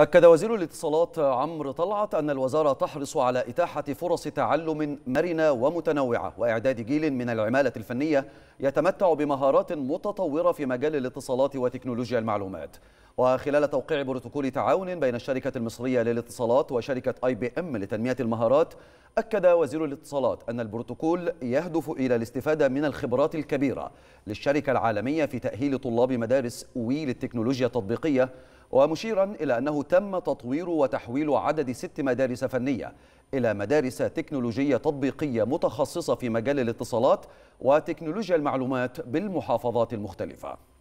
أكد وزير الاتصالات عمرو طلعت أن الوزارة تحرص على إتاحة فرص تعلم مرنة ومتنوعة وإعداد جيل من العمالة الفنية يتمتع بمهارات متطورة في مجال الاتصالات وتكنولوجيا المعلومات وخلال توقيع بروتوكول تعاون بين الشركة المصرية للاتصالات وشركة اي بي ام لتنمية المهارات أكد وزير الاتصالات أن البروتوكول يهدف إلى الاستفادة من الخبرات الكبيرة للشركة العالمية في تأهيل طلاب مدارس وي للتكنولوجيا التطبيقية ومشيرا إلى أنه تم تطوير وتحويل عدد ست مدارس فنية إلى مدارس تكنولوجية تطبيقية متخصصة في مجال الاتصالات وتكنولوجيا المعلومات بالمحافظات المختلفة